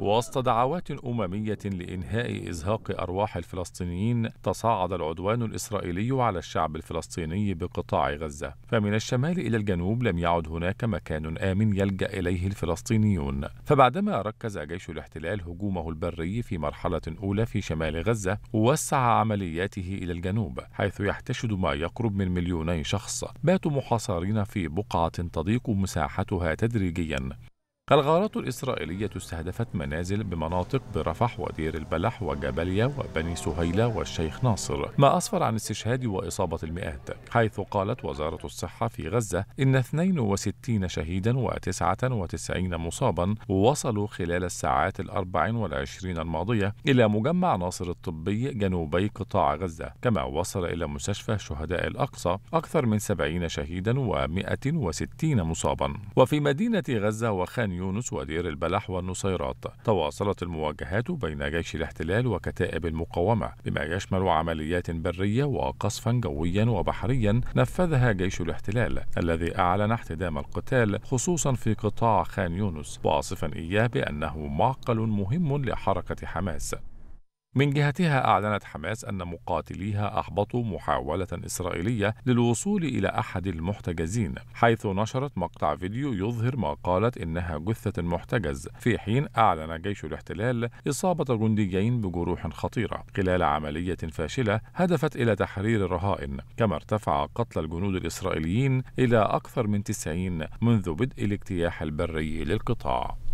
وسط دعوات أممية لإنهاء إزهاق أرواح الفلسطينيين تصاعد العدوان الإسرائيلي على الشعب الفلسطيني بقطاع غزة فمن الشمال إلى الجنوب لم يعد هناك مكان آمن يلجأ إليه الفلسطينيون فبعدما ركز جيش الاحتلال هجومه البري في مرحلة أولى في شمال غزة وسع عملياته إلى الجنوب حيث يحتشد ما يقرب من مليوني شخص باتوا محاصرين في بقعة تضيق مساحتها تدريجيا الغارات الإسرائيلية استهدفت منازل بمناطق برفح ودير البلح وجبلية وبني سهيلة والشيخ ناصر ما أسفر عن استشهاد وإصابة المئات حيث قالت وزارة الصحة في غزة إن 62 شهيدا و99 مصابا وصلوا خلال الساعات الأربع والعشرين الماضية إلى مجمع ناصر الطبي جنوبي قطاع غزة كما وصل إلى مستشفى شهداء الأقصى أكثر من 70 شهيدا و160 مصابا وفي مدينة غزة وخان يونس ودير البلح والنصيرات تواصلت المواجهات بين جيش الاحتلال وكتائب المقاومة بما يشمل عمليات برية وقصفا جويا وبحريا نفذها جيش الاحتلال الذي أعلن احتدام القتال خصوصا في قطاع خان يونس واصفا إياه بأنه معقل مهم لحركة حماس من جهتها أعلنت حماس أن مقاتليها أحبطوا محاولة إسرائيلية للوصول إلى أحد المحتجزين حيث نشرت مقطع فيديو يظهر ما قالت إنها جثة محتجز في حين أعلن جيش الاحتلال إصابة جنديين بجروح خطيرة خلال عملية فاشلة هدفت إلى تحرير الرهائن كما ارتفع قتل الجنود الإسرائيليين إلى أكثر من 90 منذ بدء الاجتياح البري للقطاع